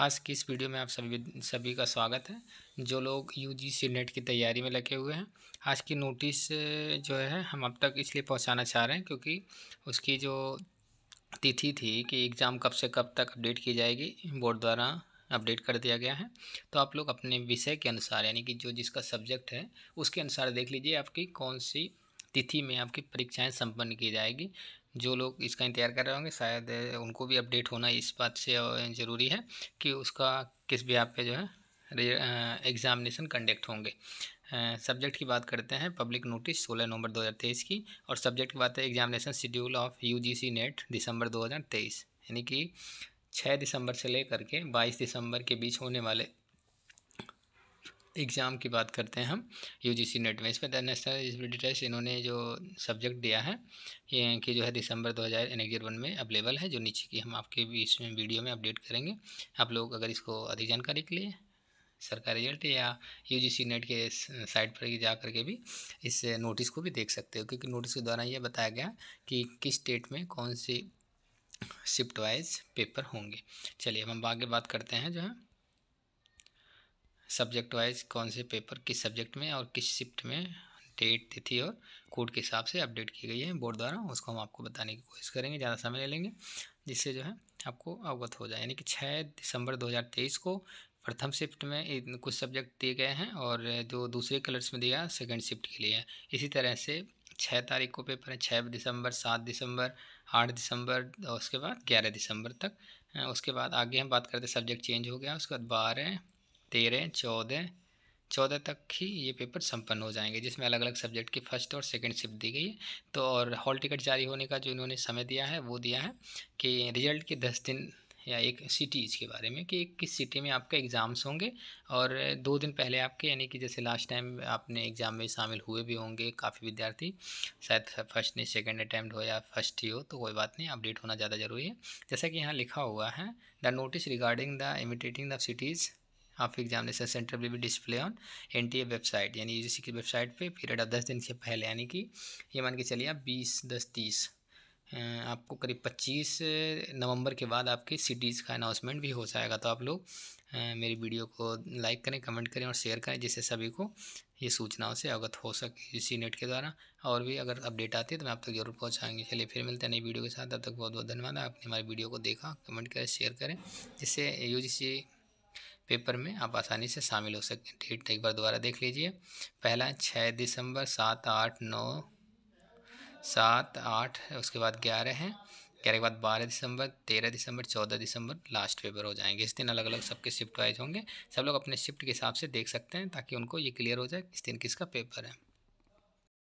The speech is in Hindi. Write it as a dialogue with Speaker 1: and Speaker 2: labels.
Speaker 1: आज की इस वीडियो में आप सभी सभी का स्वागत है जो लोग यू जी सी नेट की तैयारी में लगे हुए हैं आज की नोटिस जो है हम अब तक इसलिए पहुंचाना चाह रहे हैं क्योंकि उसकी जो तिथि थी कि एग्ज़ाम कब से कब तक अपडेट की जाएगी बोर्ड द्वारा अपडेट कर दिया गया है तो आप लोग अपने विषय के अनुसार यानी कि जो जिसका सब्जेक्ट है उसके अनुसार देख लीजिए आपकी कौन सी तिथि में आपकी परीक्षाएं संपन्न की जाएगी जो लोग इसका इंतजार कर रहे होंगे शायद उनको भी अपडेट होना इस बात से ज़रूरी है कि उसका किस भी आप पे जो है एग्ज़ामिनेशन कंडक्ट होंगे सब्जेक्ट की बात करते हैं पब्लिक नोटिस 16 नवंबर 2023 की और सब्जेक्ट की बात है examination schedule of UGC NET December 2023 यानी कि 6 दिसंबर से लेकर के 22 दिसंबर के बीच होने वाले एग्ज़ाम की बात करते हैं हम यू जी सी नेट में इसमें नेशनल एलिजिबिलिटी टेस्ट इन्होंने जो सब्जेक्ट दिया है ये कि जो है दिसंबर दो हज़ार यानी वन में अवेलेबल है जो नीचे की हम आपके इसमें वीडियो में अपडेट करेंगे आप लोग अगर इसको अधिक जानकारी के लिए सरकारी रिजल्ट या यू जी सी नेट के साइट पर जा करके भी इस नोटिस को भी देख सकते हो क्योंकि नोटिस के द्वारा ये बताया गया कि किस स्टेट में कौन सी शिफ्ट वाइज पेपर होंगे चलिए हम आगे बात करते हैं जो है सब्जेक्ट वाइज कौन से पेपर किस सब्जेक्ट में और किस शिफ्ट में डेट तिथि और कोड के हिसाब से अपडेट की गई है बोर्ड द्वारा उसको हम आपको बताने की कोशिश करेंगे ज़्यादा समय ले लेंगे जिससे जो है आपको अवगत हो जाए यानी कि छः दिसंबर 2023 को प्रथम शिफ्ट में कुछ सब्जेक्ट दिए गए हैं और जो दूसरे कलर्स में दिया सेकेंड शिफ्ट के लिए इसी तरह से छः तारीख को पेपर है छः दिसंबर सात दिसंबर आठ दिसंबर और उसके बाद ग्यारह दिसंबर तक उसके बाद आगे हम बात करते सब्जेक्ट चेंज हो गया उसके बाद बारह तेरह चौदह चौदह तक ही ये पेपर संपन्न हो जाएंगे जिसमें अलग अलग सब्जेक्ट की फर्स्ट और सेकंड शिफ्ट दी गई है तो और हॉल टिकट जारी होने का जो इन्होंने समय दिया है वो दिया है कि रिजल्ट के दस दिन या एक सिटीज़ के बारे में कि किस सिटी में आपके एग्ज़ाम्स होंगे और दो दिन पहले आपके यानी कि जैसे लास्ट टाइम आपने एग्ज़ाम में शामिल हुए भी होंगे काफ़ी विद्यार्थी शायद फर्स्ट नहीं सेकेंड अटैम्प्ट हो या फर्स्ट ही हो तो कोई बात नहीं अपडेट होना ज़्यादा ज़रूरी है जैसा कि यहाँ लिखा हुआ है the notice regarding the intimating the cities आपके एग्जामिनेशन सेंटर पर भी display on N T A website यानी यू की वेबसाइट पर पीरियड ऑफ दस दिन से पहले यानी कि ये मान के चलिए आप बीस दस तीस आपको करीब 25 नवंबर के बाद आपके सिटीज़ का अनाउंसमेंट भी हो जाएगा तो आप लोग मेरी वीडियो को लाइक करें कमेंट करें और शेयर करें जिससे सभी को ये सूचनाओं से अवगत हो सके इसी नेट के द्वारा और भी अगर अपडेट आती है तो मैं आप तक तो जरूर पहुँचाएंगे चलिए फिर मिलते हैं नई वीडियो के साथ तब तक बहुत बहुत धन्यवाद आपने हमारी वीडियो को देखा कमेंट करें शेयर करें जिससे यू पेपर में आप आसानी से शामिल हो सकते हैं डेट एक बार दोबारा देख लीजिए पहला छः दिसंबर सात आठ नौ सात आठ उसके बाद ग्यारह हैं ग्यारह के बाद बारह दिसंबर तेरह दिसंबर चौदह दिसंबर लास्ट पेपर हो जाएंगे इस दिन अलग अलग सबके शिफ्ट वाइज होंगे सब लोग अपने शिफ्ट के हिसाब से देख सकते हैं ताकि उनको ये क्लियर हो जाए किस दिन किसका पेपर है